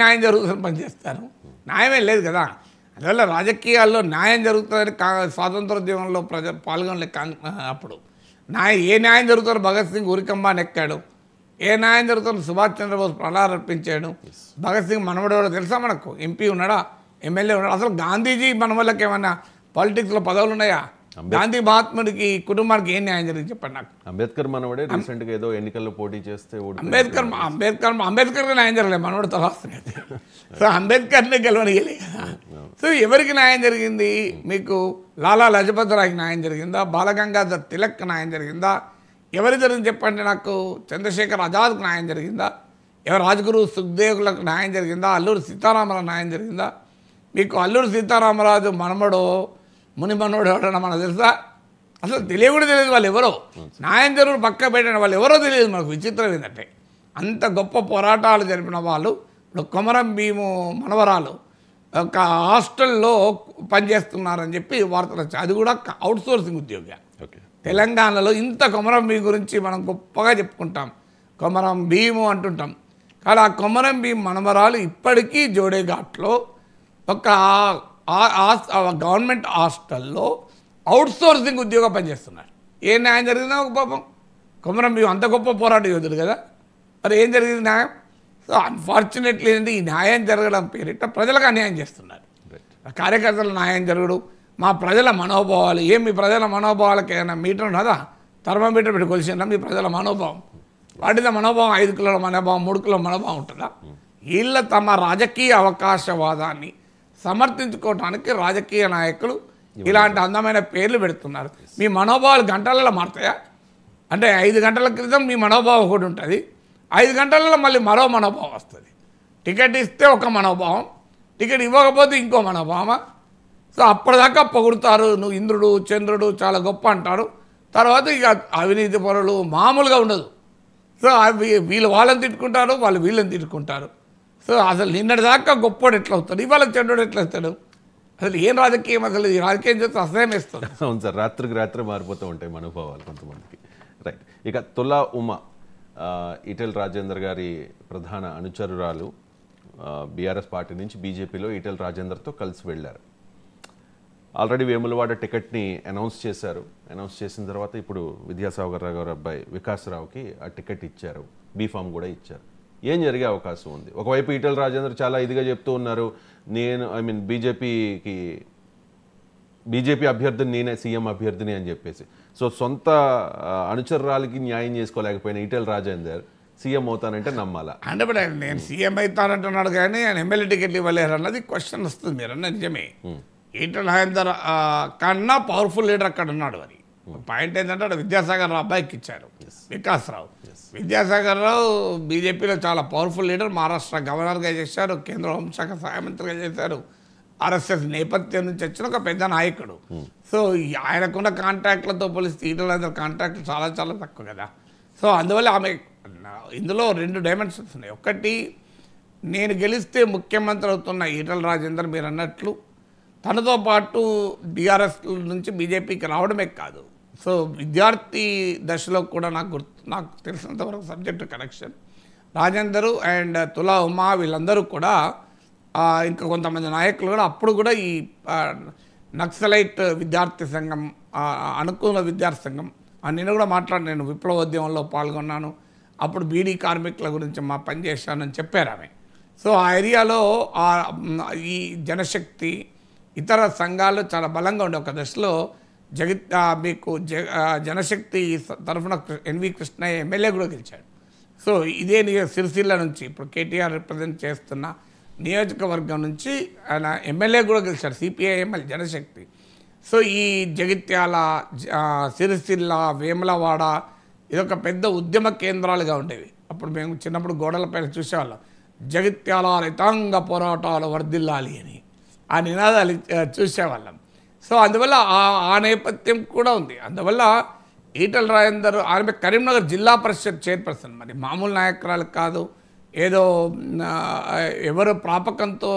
న్యాయం జరుగుతుందని పనిచేస్తారు న్యాయమే లేదు కదా అందువల్ల రాజకీయాల్లో న్యాయం జరుగుతుందని కా స్వాతంత్రోద్యమంలో ప్రజ పాల్గొనలే అప్పుడు న్యాయ ఏ న్యాయం జరుగుతుందో భగత్ సింగ్ ఉరికంబా నెక్కాడు ఏ న్యాయం జరుగుతుందో సుభాష్ చంద్రబోస్ ప్రణాళ అర్పించాడు భగత్ సింగ్ మనవడేవాడు తెలుసా మనకు ఎంపీ ఉన్నాడా ఎమ్మెల్యే ఉన్నాడా అసలు గాంధీజీ మనవళ్ళకి ఏమన్నా పాలిటిక్స్లో పదవులు ఉన్నాయా గాంధీ మహాత్ముడికి కుటుంబానికి ఏం న్యాయం జరిగింది చెప్పండి నాకు అంబేద్కర్ మనవడే రీసెంట్గా ఏదో ఎన్నికల్లో పోటీ చేస్తే అంబేద్కర్ అంబేద్కర్ అంబేద్కర్ న్యాయం జరగలేదు మనవడు తలాస్తున్నాయి సో అంబేద్కర్ని గెలవనిగలే సో ఎవరికి న్యాయం జరిగింది మీకు లాలా లజపతిరాయ్కి న్యాయం జరిగిందా బాలగంగాధర్ తిలక్ న్యాయం జరిగిందా ఎవరి జరిగింది చెప్పండి నాకు చంద్రశేఖర్ ఆజాద్కు న్యాయం జరిగిందా ఎవరు రాజగురు సుఖదేవులకు న్యాయం జరిగిందా అల్లూరు సీతారామరావు న్యాయం జరిగిందా మీకు అల్లూరు సీతారామరాజు మనమడో మునిమనోడు ఎవడన్నా మనకు తెలుసా అసలు తెలియ కూడా తెలియదు వాళ్ళు ఎవరో నాయంజరుడు పక్క పెట్టిన వాళ్ళు ఎవరో తెలియదు మనకు విచిత్రం ఏంటంటే అంత గొప్ప పోరాటాలు జరిపిన వాళ్ళు ఇప్పుడు కొమరం భీము మనవరాలు ఒక హాస్టల్లో పనిచేస్తున్నారని చెప్పి వార్తలు వచ్చాయి అది కూడా అవుట్ సోర్సింగ్ ఉద్యోగ తెలంగాణలో ఇంత కొమరం భీము గురించి మనం గొప్పగా చెప్పుకుంటాం కొమరం భీము అంటుంటాం కానీ ఆ కొమరం భీము మనవరాలు ఇప్పటికీ జోడేఘాట్లో ఒక గవర్నమెంట్ హాస్టల్లో అవుట్సోర్సింగ్ ఉద్యోగం పనిచేస్తున్నారు ఏ న్యాయం జరిగిందా ఒక పాపం కుమరం మేము అంత గొప్ప పోరాటం యోధుడు కదా మరి ఏం జరిగింది న్యాయం సో అన్ఫార్చునేట్లీ ఏంటి ఈ న్యాయం జరగడం పేరిట ప్రజలకు అన్యాయం చేస్తున్నారు కార్యకర్తలు న్యాయం జరగడు మా ప్రజల మనోభావాలు ఏం మీ ప్రజల మనోభావాలకి ఏమైనా మీటర్ ఉన్నదా థర్మోమీటర్ పెట్టి కొలిసినా మీ ప్రజల మనోభావం వాటిద మనోభావం ఐదు కిలోల మనోభావం మూడు కిలోల మనోభావం ఉంటుందా hmm. వీళ్ళ తమ రాజకీయ అవకాశవాదాన్ని సమర్థించుకోవడానికి రాజకీయ నాయకులు ఇలాంటి అందమైన పేర్లు పెడుతున్నారు మీ మనోభావాలు గంటలలో మారుతాయా అంటే ఐదు గంటల క్రితం మీ మనోభావం కూడా ఉంటుంది ఐదు గంటలలో మళ్ళీ మరో మనోభావం వస్తుంది టికెట్ ఇస్తే ఒక మనోభావం టికెట్ ఇవ్వకపోతే ఇంకో మనోభావమా సో అప్పటిదాకా పొగుడుతారు నువ్వు ఇంద్రుడు చంద్రుడు చాలా గొప్ప అంటారు తర్వాత ఇక అవినీతి పరులు మామూలుగా ఉండదు సో అవి వీళ్ళు వాళ్ళని తిట్టుకుంటారు వాళ్ళు వీళ్ళని తిట్టుకుంటారు సో అసలు నిన్నటిదాకా గొప్పోడు ఎట్లవుతాడు ఇవాళ చెడ్డోడు ఎట్లవుతాడు అసలు ఏం రాజకీయం అసలు ఈ రాజకీయం చేస్తే అసహ్యం ఇస్తుంది అవును సార్ రాత్రికి రాత్రి మారిపోతూ ఉంటాయి అనుభవాలు కొంతమందికి రైట్ ఇక తులా ఉమ ఈటెల్ రాజేందర్ గారి ప్రధాన అనుచరురాలు బీఆర్ఎస్ పార్టీ నుంచి బీజేపీలో ఈటెల్ రాజేందర్తో కలిసి వెళ్ళారు ఆల్రెడీ వేములవాడ టికెట్ని అనౌన్స్ చేశారు అనౌన్స్ చేసిన తర్వాత ఇప్పుడు విద్యాసాగర్ రావు గారు అబ్బాయి వికాసరావుకి ఆ టికెట్ ఇచ్చారు బీఫామ్ కూడా ఇచ్చారు ఏం జరిగే అవకాశం ఉంది ఒకవైపు ఈటల రాజేందర్ చాలా ఇదిగా చెప్తూ ఉన్నారు నేను ఐ మీన్ బీజేపీకి బీజేపీ అభ్యర్థిని నేనే సీఎం అభ్యర్థిని అని చెప్పేసి సో సొంత అనుచరాలకి న్యాయం చేసుకోలేకపోయిన ఈటల రాజేందర్ సీఎం అవుతానంటే నమ్మాలా అంటే ఇప్పుడు ఆయన నేను సీఎం అవుతానంటున్నాడు కానీ ఆయన ఎమ్మెల్యే టికెట్ ఇవ్వలేరు అన్నది క్వశ్చన్ వస్తుంది మీరు అన్న నిజమే ఈటల రాజేందర్ కన్నా పవర్ఫుల్ లీడర్ అక్కడ ఉన్నాడు మరి పాయింట్ ఏంటంటే అక్కడ విద్యాసాగర్ రావు అబ్బాయికి ఇచ్చారు వికాస్ రావు విద్యాసాగర్ రావు బీజేపీలో చాలా పవర్ఫుల్ లీడర్ మహారాష్ట్ర గవర్నర్గా చేశారు కేంద్ర హోంశాఖ సహాయ మంత్రిగా చేశారు ఆర్ఎస్ఎస్ నేపథ్యం నుంచి వచ్చిన ఒక పెద్ద నాయకుడు hmm. సో ఆయనకున్న కాంట్రాక్ట్లతో పోలిస్తే ఈటల కాంట్రాక్ట్ చాలా చాలా తక్కువ కదా సో అందువల్ల ఆమె ఇందులో రెండు డైమెన్షన్స్ ఉన్నాయి ఒకటి నేను గెలిస్తే ముఖ్యమంత్రి అవుతున్న ఈటల రాజేందర్ మీరు అన్నట్లు తనతో పాటు బీఆర్ఎస్ నుంచి బీజేపీకి రావడమే కాదు సో విద్యార్థి దశలో కూడా నాకు గుర్తు నాకు తెలిసినంతవరకు సబ్జెక్ట్ కనెక్షన్ రాజేందరు అండ్ తులా ఉమా వీళ్ళందరూ కూడా ఇంకా కొంతమంది నాయకులు కూడా అప్పుడు కూడా ఈ నక్సలైట్ విద్యార్థి సంఘం అనుకూల విద్యార్థి సంఘం నేను కూడా మాట్లాడి నేను విప్లవోద్యమంలో పాల్గొన్నాను అప్పుడు బీడీ కార్మికుల గురించి మా పని చేశానని చెప్పారు ఆమె సో ఆ ఏరియాలో ఈ జనశక్తి ఇతర సంఘాలు చాలా బలంగా ఉండే ఒక దశలో జగత్ మీకు జ జనశక్తి తరఫున ఎన్వి కృష్ణయ్య ఎమ్మెల్యే కూడా గెలిచాడు సో ఇదే నియో సిరిసిల్ల నుంచి ఇప్పుడు కేటీఆర్ రిప్రజెంట్ చేస్తున్న నియోజకవర్గం నుంచి ఆయన ఎమ్మెల్యే కూడా గెలిచాడు సిపిఐ ఎమ్మెల్యే జనశక్తి సో ఈ జగిత్యాల సిరిసిల్ల వేములవాడ ఇదొక పెద్ద ఉద్యమ కేంద్రాలుగా ఉండేవి అప్పుడు మేము చిన్నప్పుడు గోడలపైన చూసేవాళ్ళం జగిత్యాల రైతాంగ పోరాటాలు వర్ధిల్లాలి అని ఆ నినాదాలు చూసేవాళ్ళం సో అందువల్ల ఆ నేపథ్యం కూడా ఉంది అందువల్ల ఈటల రాజేందర్ ఆమె కరీంనగర్ జిల్లా పరిషత్ చైర్పర్సన్ మరి మామూలు నాయకురాలు కాదు ఏదో ఎవరు ప్రాపకంతో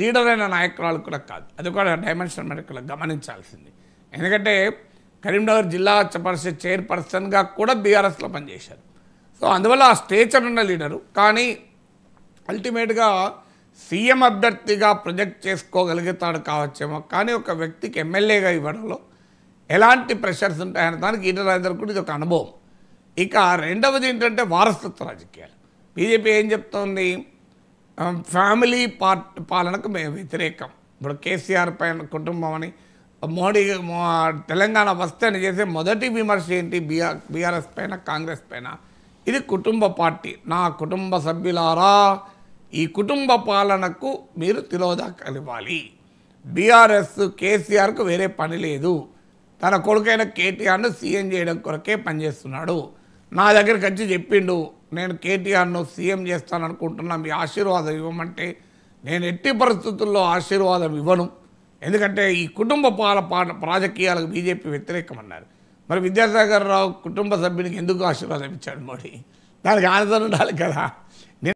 లీడర్ అయిన నాయకురాలు కూడా కాదు అది కూడా డైమెన్షన్ మనకు గమనించాల్సింది ఎందుకంటే కరీంనగర్ జిల్లా పరిషత్ చైర్పర్సన్గా కూడా బీఆర్ఎస్లో పనిచేశారు సో అందువల్ల ఆ స్టేచర్ ఉన్న లీడరు కానీ అల్టిమేట్గా సీఎం అభ్యర్థిగా ప్రొజెక్ట్ చేసుకోగలుగుతాడు కావచ్చేమో కానీ ఒక వ్యక్తికి ఎమ్మెల్యేగా ఇవ్వడంలో ఎలాంటి ప్రెషర్స్ ఉంటాయన్న దానికి ఈట రాజేందర్ కూడా ఇది ఒక అనుభవం ఇక రెండవది ఏంటంటే వారసత్వ రాజకీయాలు బీజేపీ ఏం చెప్తోంది ఫ్యామిలీ పార్ట్ పాలనకు మేము వ్యతిరేకం ఇప్పుడు కేసీఆర్ పైన కుటుంబం అని మోడీ తెలంగాణ వస్తే అని చేసే మొదటి విమర్శ ఏంటి బీఆర్ బీఆర్ఎస్ పైన కాంగ్రెస్ పైన ఇది కుటుంబ పార్టీ నా కుటుంబ సభ్యులారా ఈ కుటుంబ పాలనకు మీరు తిలోదాకలివ్వాలి బీఆర్ఎస్ కేసీఆర్కు వేరే పని లేదు తన కొడుకైన కేటీఆర్ను సీఎం చేయడం కొరకే పనిచేస్తున్నాడు నా దగ్గరికి వచ్చి చెప్పిండు నేను కేటీఆర్ను సీఎం చేస్తాను అనుకుంటున్నా మీ ఆశీర్వాదం ఇవ్వమంటే నేను ఎట్టి పరిస్థితుల్లో ఆశీర్వాదం ఇవ్వను ఎందుకంటే ఈ కుటుంబ పాల రాజకీయాలకు బీజేపీ వ్యతిరేకమన్నారు మరి విద్యాసాగర్ రావు కుటుంబ సభ్యునికి ఎందుకు ఆశీర్వాదం ఇచ్చాడు మోడీ దానికి ఆనందం ఉండాలి కదా